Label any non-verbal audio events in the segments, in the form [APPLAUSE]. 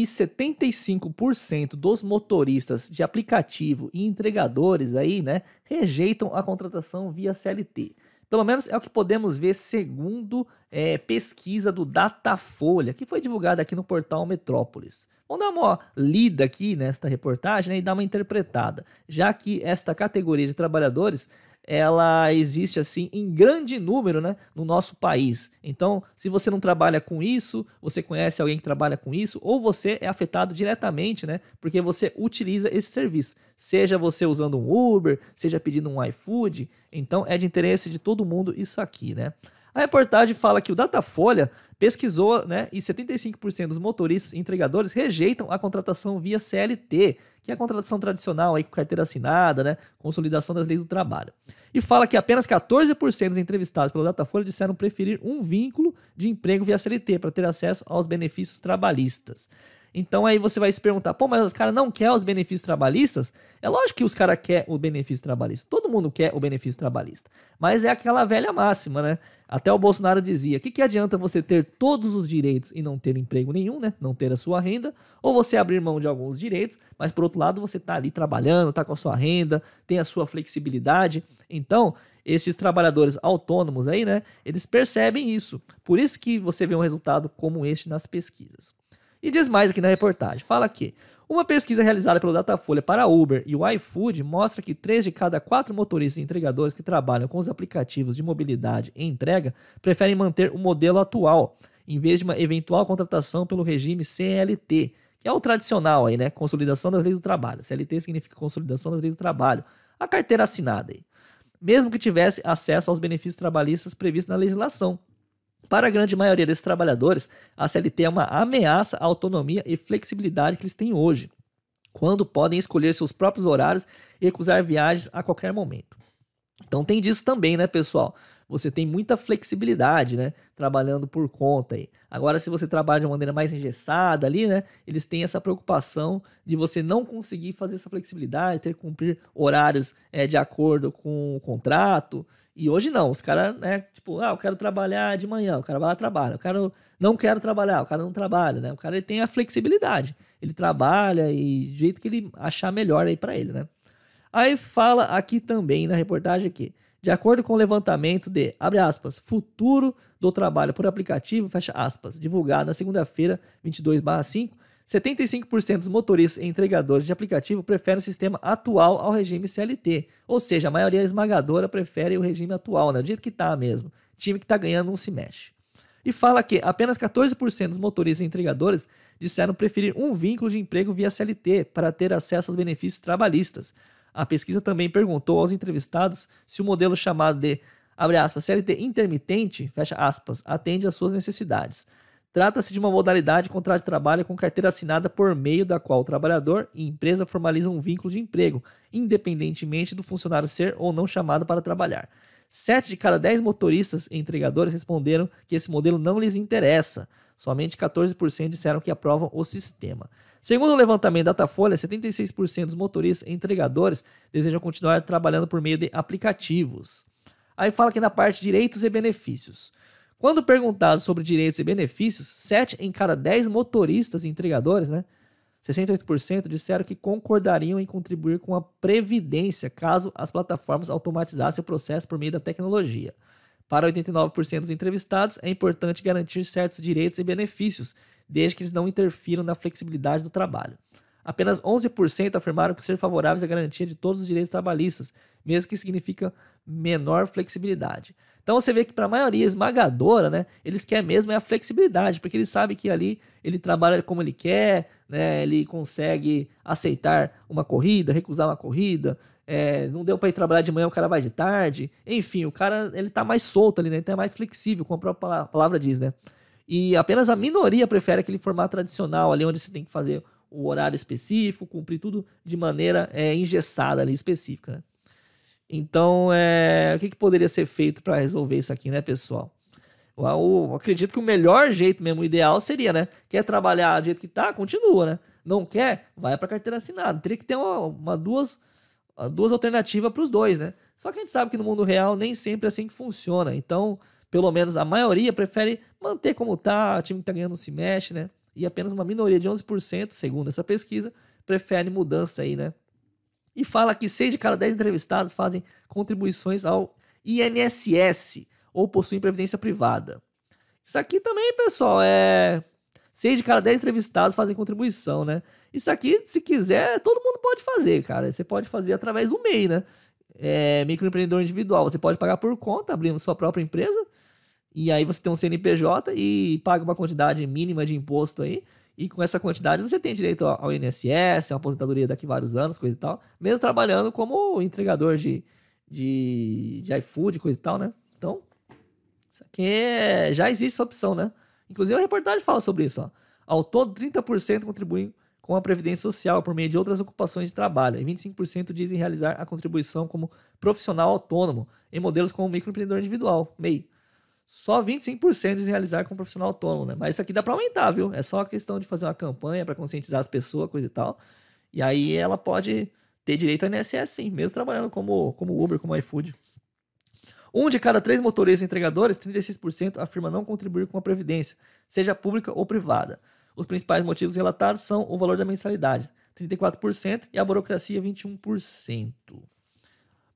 e 75% dos motoristas de aplicativo e entregadores aí, né, rejeitam a contratação via CLT. Pelo menos é o que podemos ver segundo é, pesquisa do Datafolha, que foi divulgada aqui no portal Metrópolis. Vamos dar uma lida aqui nesta reportagem né, e dar uma interpretada, já que esta categoria de trabalhadores ela existe assim em grande número né, no nosso país. Então, se você não trabalha com isso, você conhece alguém que trabalha com isso, ou você é afetado diretamente, né? Porque você utiliza esse serviço. Seja você usando um Uber, seja pedindo um iFood. Então, é de interesse de todo mundo isso aqui, né? A reportagem fala que o Datafolha pesquisou né, e 75% dos motoristas e entregadores rejeitam a contratação via CLT, que é a contratação tradicional, aí, com carteira assinada, né, consolidação das leis do trabalho. E fala que apenas 14% dos entrevistados pelo Datafolha disseram preferir um vínculo de emprego via CLT para ter acesso aos benefícios trabalhistas. Então aí você vai se perguntar, pô, mas os caras não querem os benefícios trabalhistas? É lógico que os caras querem o benefício trabalhista. Todo mundo quer o benefício trabalhista. Mas é aquela velha máxima, né? Até o Bolsonaro dizia: o que, que adianta você ter todos os direitos e não ter emprego nenhum, né? Não ter a sua renda, ou você abrir mão de alguns direitos, mas por outro lado você tá ali trabalhando, tá com a sua renda, tem a sua flexibilidade. Então, esses trabalhadores autônomos aí, né? Eles percebem isso. Por isso que você vê um resultado como este nas pesquisas. E diz mais aqui na reportagem. Fala que uma pesquisa realizada pelo Datafolha para Uber e o iFood mostra que três de cada quatro motoristas e entregadores que trabalham com os aplicativos de mobilidade e entrega preferem manter o modelo atual, em vez de uma eventual contratação pelo regime CLT, que é o tradicional aí, né? Consolidação das leis do trabalho. CLT significa consolidação das leis do trabalho. A carteira assinada aí. Mesmo que tivesse acesso aos benefícios trabalhistas previstos na legislação, para a grande maioria desses trabalhadores, a CLT é uma ameaça à autonomia e flexibilidade que eles têm hoje, quando podem escolher seus próprios horários e recusar viagens a qualquer momento. Então tem disso também, né, pessoal? Você tem muita flexibilidade, né? Trabalhando por conta aí. Agora, se você trabalha de uma maneira mais engessada ali, né? Eles têm essa preocupação de você não conseguir fazer essa flexibilidade, ter que cumprir horários é, de acordo com o contrato e hoje não, os caras, né, tipo, ah, eu quero trabalhar de manhã, o cara vai lá trabalha, o cara não quero trabalhar, o cara não trabalha, né? O cara ele tem a flexibilidade, ele trabalha e do jeito que ele achar melhor aí para ele, né? Aí fala aqui também na reportagem aqui, de acordo com o levantamento de, abre aspas, futuro do trabalho por aplicativo, fecha aspas, divulgado na segunda-feira, 22/5, 75% dos motoristas e entregadores de aplicativo preferem o sistema atual ao regime CLT, ou seja, a maioria esmagadora prefere o regime atual, né? O jeito que está mesmo. Time que está ganhando não se mexe. E fala que apenas 14% dos motoristas e entregadores disseram preferir um vínculo de emprego via CLT para ter acesso aos benefícios trabalhistas. A pesquisa também perguntou aos entrevistados se o modelo chamado de abre aspas, CLT intermitente, fecha aspas, atende às suas necessidades. Trata-se de uma modalidade de contrato de trabalho com carteira assinada por meio da qual o trabalhador e empresa formalizam um vínculo de emprego, independentemente do funcionário ser ou não chamado para trabalhar. Sete de cada dez motoristas e entregadores responderam que esse modelo não lhes interessa. Somente 14% disseram que aprovam o sistema. Segundo o levantamento da Datafolha, 76% dos motoristas e entregadores desejam continuar trabalhando por meio de aplicativos. Aí fala aqui na parte direitos e benefícios. Quando perguntado sobre direitos e benefícios, 7 em cada 10 motoristas e entregadores, né, 68% disseram que concordariam em contribuir com a previdência caso as plataformas automatizassem o processo por meio da tecnologia. Para 89% dos entrevistados, é importante garantir certos direitos e benefícios, desde que eles não interfiram na flexibilidade do trabalho. Apenas 11% afirmaram que ser favoráveis à garantia de todos os direitos trabalhistas, mesmo que significa menor flexibilidade. Então você vê que para a maioria esmagadora, né, eles querem mesmo é a flexibilidade, porque ele sabe que ali ele trabalha como ele quer, né, ele consegue aceitar uma corrida, recusar uma corrida, é, não deu para ir trabalhar de manhã, o cara vai de tarde, enfim, o cara ele tá mais solto ali, né, então é mais flexível, como a própria palavra diz, né. E apenas a minoria prefere aquele formato tradicional ali onde você tem que fazer o horário específico, cumprir tudo de maneira é, engessada ali, específica. Né? Então, é, o que, que poderia ser feito para resolver isso aqui, né, pessoal? Eu acredito que o melhor jeito mesmo, o ideal seria, né? Quer trabalhar do jeito que tá, continua, né? Não quer, vai para carteira assinada. Teria que ter uma, uma duas, duas alternativas para os dois, né? Só que a gente sabe que no mundo real nem sempre é assim que funciona. Então, pelo menos a maioria prefere manter como tá, o time que tá ganhando não se mexe, né? e apenas uma minoria de 11%, segundo essa pesquisa, prefere mudança aí, né? E fala que 6 de cada 10 entrevistados fazem contribuições ao INSS ou possuem previdência privada. Isso aqui também, pessoal, é 6 de cada 10 entrevistados fazem contribuição, né? Isso aqui, se quiser, todo mundo pode fazer, cara. Você pode fazer através do MEI, né? É, microempreendedor individual. Você pode pagar por conta, abrindo sua própria empresa. E aí você tem um CNPJ e paga uma quantidade mínima de imposto aí. E com essa quantidade você tem direito ao INSS, a aposentadoria daqui a vários anos, coisa e tal. Mesmo trabalhando como entregador de, de, de iFood, coisa e tal, né? Então, isso aqui é, já existe essa opção, né? Inclusive a reportagem fala sobre isso, ó. Ao todo, 30% contribuem com a Previdência Social por meio de outras ocupações de trabalho e 25% dizem realizar a contribuição como profissional autônomo em modelos como microempreendedor individual, MEI só 25% de realizar com um profissional autônomo, né? Mas isso aqui dá para aumentar, viu? É só questão de fazer uma campanha para conscientizar as pessoas, coisa e tal. E aí ela pode ter direito a INSS sim, mesmo trabalhando como, como Uber, como iFood. Um de cada três motoristas entregadores, 36%, afirma não contribuir com a previdência, seja pública ou privada. Os principais motivos relatados são o valor da mensalidade, 34%, e a burocracia, 21%.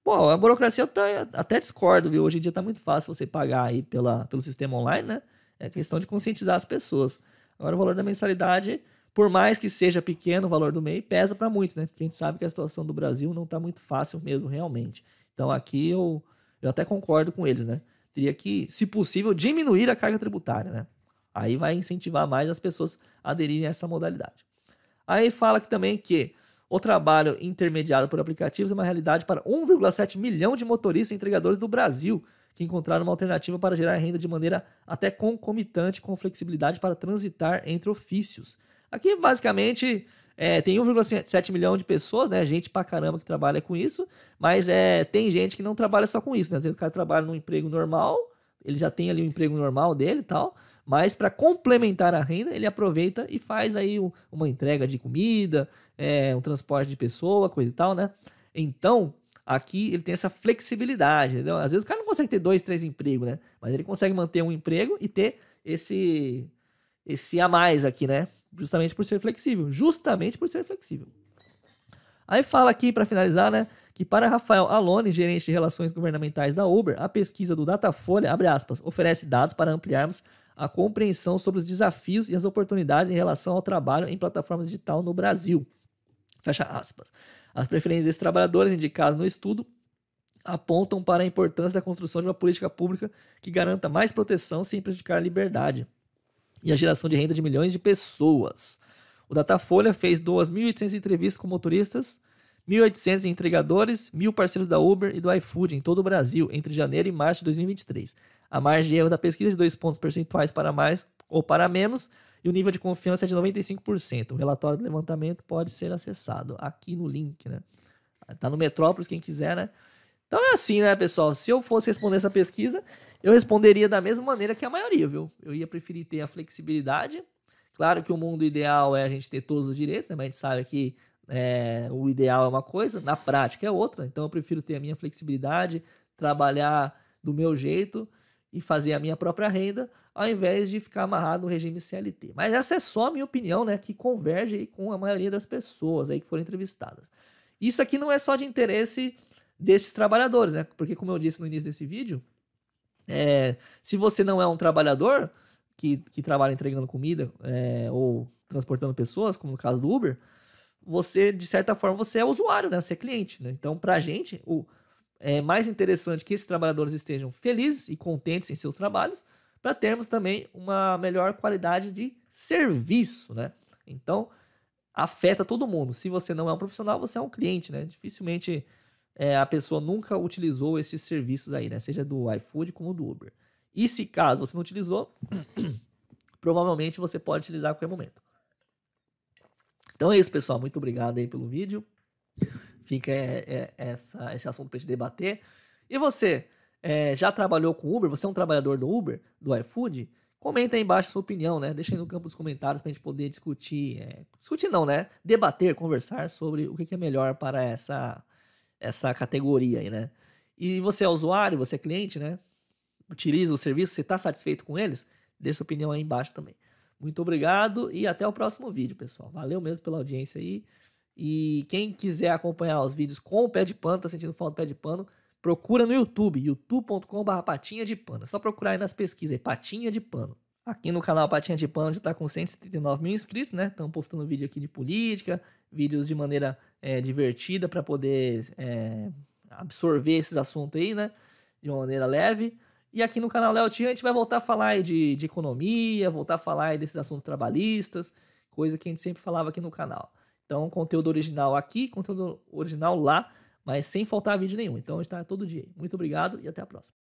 Pô, a burocracia eu até discordo, viu? Hoje em dia tá muito fácil você pagar aí pela, pelo sistema online, né? É questão de conscientizar as pessoas. Agora, o valor da mensalidade, por mais que seja pequeno o valor do MEI, pesa para muitos, né? Porque a gente sabe que a situação do Brasil não tá muito fácil mesmo, realmente. Então, aqui eu, eu até concordo com eles, né? Teria que, se possível, diminuir a carga tributária, né? Aí vai incentivar mais as pessoas a aderirem a essa modalidade. Aí fala que também que o trabalho intermediado por aplicativos é uma realidade para 1,7 milhão de motoristas e entregadores do Brasil, que encontraram uma alternativa para gerar renda de maneira até concomitante com flexibilidade para transitar entre ofícios. Aqui, basicamente, é, tem 1,7 milhão de pessoas, né? Gente pra caramba que trabalha com isso, mas é, tem gente que não trabalha só com isso, né? Às vezes o cara trabalha num emprego normal, ele já tem ali um emprego normal dele e tal, mas para complementar a renda, ele aproveita e faz aí um, uma entrega de comida, é, um transporte de pessoa, coisa e tal, né? Então, aqui ele tem essa flexibilidade, entendeu? Às vezes o cara não consegue ter dois, três empregos, né? Mas ele consegue manter um emprego e ter esse esse a mais aqui, né? Justamente por ser flexível, justamente por ser flexível. Aí fala aqui para finalizar, né, que para Rafael Alone, gerente de relações governamentais da Uber, a pesquisa do Datafolha, abre aspas, oferece dados para ampliarmos a compreensão sobre os desafios e as oportunidades em relação ao trabalho em plataforma digital no Brasil. Fecha aspas. As preferências desses trabalhadores indicadas no estudo apontam para a importância da construção de uma política pública que garanta mais proteção sem prejudicar a liberdade e a geração de renda de milhões de pessoas. O Datafolha fez 2.800 entrevistas com motoristas 1.800 entregadores, 1.000 parceiros da Uber e do iFood em todo o Brasil entre janeiro e março de 2023. A margem de erro da pesquisa é de 2 pontos percentuais para mais ou para menos e o nível de confiança é de 95%. O relatório do levantamento pode ser acessado aqui no link, né? Tá no Metrópolis, quem quiser, né? Então é assim, né, pessoal? Se eu fosse responder essa pesquisa, eu responderia da mesma maneira que a maioria, viu? Eu ia preferir ter a flexibilidade. Claro que o mundo ideal é a gente ter todos os direitos, né? Mas a gente sabe que é, o ideal é uma coisa, na prática é outra. Então eu prefiro ter a minha flexibilidade, trabalhar do meu jeito e fazer a minha própria renda, ao invés de ficar amarrado no regime CLT. Mas essa é só a minha opinião, né, que converge com a maioria das pessoas aí que foram entrevistadas. Isso aqui não é só de interesse desses trabalhadores, né? Porque como eu disse no início desse vídeo, é, se você não é um trabalhador que, que trabalha entregando comida é, ou transportando pessoas, como no caso do Uber, você, de certa forma, você é usuário, né? Você é cliente, né? Então, para a gente, o, é mais interessante que esses trabalhadores estejam felizes e contentes em seus trabalhos, para termos também uma melhor qualidade de serviço, né? Então, afeta todo mundo. Se você não é um profissional, você é um cliente, né? Dificilmente é, a pessoa nunca utilizou esses serviços aí, né? Seja do iFood como do Uber. E se caso você não utilizou, [CLEARS THROAT] provavelmente você pode utilizar a qualquer momento. Então é isso, pessoal. Muito obrigado aí pelo vídeo. Fica é, é, essa, esse assunto para gente debater. E você, é, já trabalhou com Uber? Você é um trabalhador do Uber, do iFood? Comenta aí embaixo a sua opinião, né? Deixa aí no campo dos comentários para a gente poder discutir. É, discutir não, né? Debater, conversar sobre o que é melhor para essa, essa categoria aí, né? E você é usuário, você é cliente, né? Utiliza o serviço, você está satisfeito com eles? Deixa sua opinião aí embaixo também. Muito obrigado e até o próximo vídeo, pessoal. Valeu mesmo pela audiência aí. E quem quiser acompanhar os vídeos com o pé de pano, tá sentindo falta do pé de pano, procura no YouTube, youtube.com.br patinha de pano. É só procurar aí nas pesquisas, aí, patinha de pano. Aqui no canal Patinha de Pano já está com 179 mil inscritos, né? Estamos postando vídeo aqui de política, vídeos de maneira é, divertida para poder é, absorver esses assuntos aí, né? De uma maneira leve. E aqui no canal Léo Tira a gente vai voltar a falar de, de economia, voltar a falar desses assuntos trabalhistas, coisa que a gente sempre falava aqui no canal. Então, conteúdo original aqui, conteúdo original lá, mas sem faltar vídeo nenhum. Então, a gente está todo dia. Muito obrigado e até a próxima.